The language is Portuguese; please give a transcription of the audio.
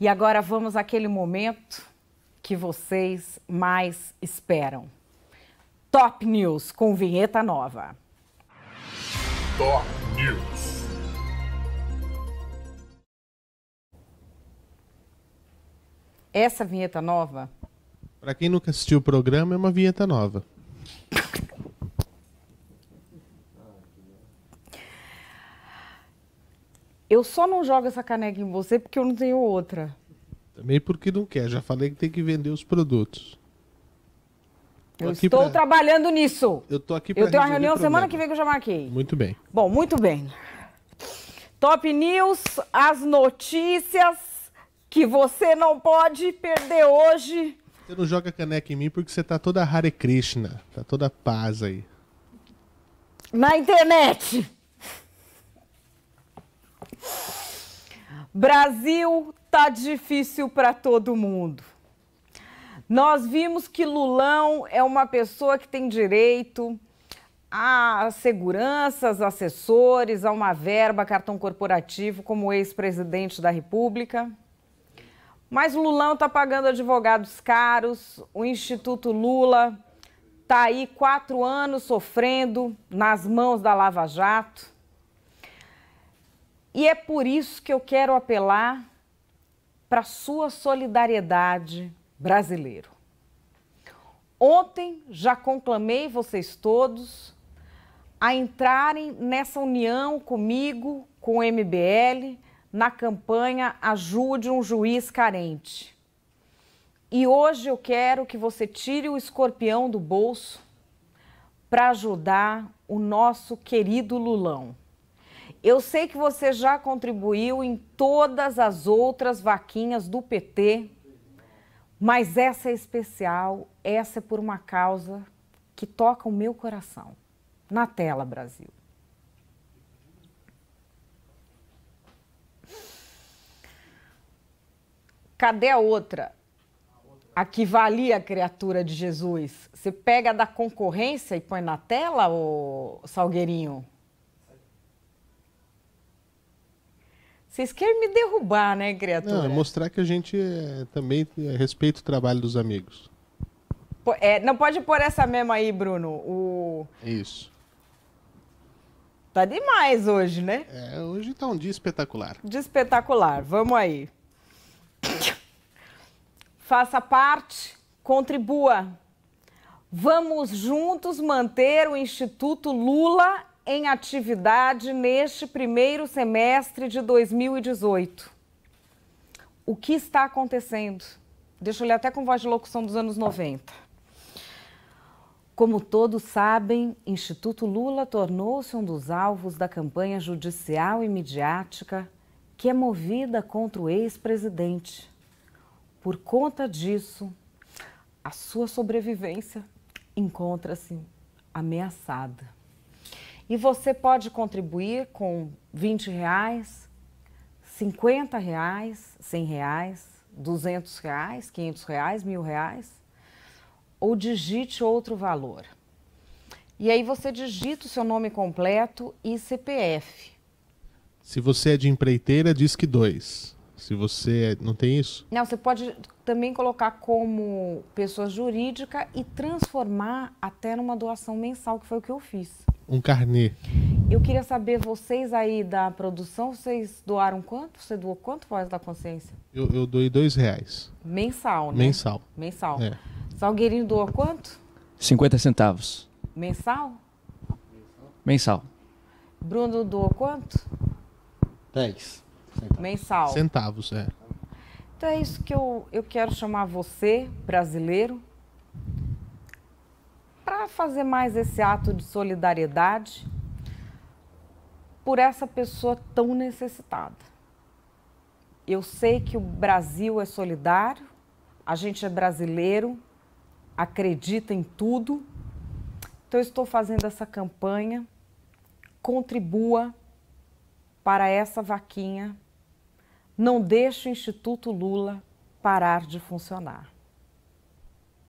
E agora vamos àquele momento que vocês mais esperam. Top News com vinheta nova. Top News. Essa vinheta nova. Para quem nunca assistiu o programa, é uma vinheta nova. Eu só não jogo essa caneca em você porque eu não tenho outra. Também porque não quer. Já falei que tem que vender os produtos. Eu estou pra... trabalhando nisso. Eu tô aqui para Eu tenho uma reunião semana que vem que eu já marquei. Muito bem. Bom, muito bem. Top News, as notícias que você não pode perder hoje. Você não joga caneca em mim porque você tá toda Hare Krishna, tá toda paz aí. Na internet. Brasil, tá difícil para todo mundo. Nós vimos que Lulão é uma pessoa que tem direito a seguranças, assessores, a uma verba, cartão corporativo, como ex-presidente da República. Mas Lulão tá pagando advogados caros, o Instituto Lula tá aí quatro anos sofrendo nas mãos da Lava Jato. E é por isso que eu quero apelar para sua solidariedade brasileiro. Ontem já conclamei vocês todos a entrarem nessa união comigo, com o MBL, na campanha Ajude um Juiz Carente. E hoje eu quero que você tire o escorpião do bolso para ajudar o nosso querido Lulão. Eu sei que você já contribuiu em todas as outras vaquinhas do PT, mas essa é especial, essa é por uma causa que toca o meu coração. Na tela, Brasil. Cadê a outra? A que valia a criatura de Jesus. Você pega da concorrência e põe na tela, o Salgueirinho? Vocês querem me derrubar, né, criatura? Não, é mostrar que a gente é, também é, respeita o trabalho dos amigos. Pô, é, não pode pôr essa mesma aí, Bruno. O... Isso. Tá demais hoje, né? É, hoje tá um dia espetacular. Dia espetacular. Vamos aí. Faça parte, contribua. Vamos juntos manter o Instituto Lula em atividade neste primeiro semestre de 2018. O que está acontecendo? Deixa eu ler até com voz de locução dos anos 90. Como todos sabem, Instituto Lula tornou-se um dos alvos da campanha judicial e midiática que é movida contra o ex-presidente. Por conta disso, a sua sobrevivência encontra-se ameaçada. E você pode contribuir com 20 reais, 50 reais, 100 reais, 200 reais, 500 reais, mil reais, ou digite outro valor. E aí você digita o seu nome completo e CPF. Se você é de empreiteira, diz que dois. Se você é... não tem isso? Não, você pode também colocar como pessoa jurídica e transformar até numa doação mensal, que foi o que eu fiz um carnê. Eu queria saber, vocês aí da produção, vocês doaram quanto? Você doou quanto Voz da Consciência? Eu, eu doei dois reais. Mensal, né? Mensal. Mensal. É. Salgueirinho doou quanto? 50 centavos. Mensal? Mensal. Bruno doou quanto? 10. Centavos. Mensal. Centavos, é. Então é isso que eu, eu quero chamar você, brasileiro, fazer mais esse ato de solidariedade por essa pessoa tão necessitada. Eu sei que o Brasil é solidário, a gente é brasileiro, acredita em tudo. Então, eu estou fazendo essa campanha. Contribua para essa vaquinha. Não deixe o Instituto Lula parar de funcionar.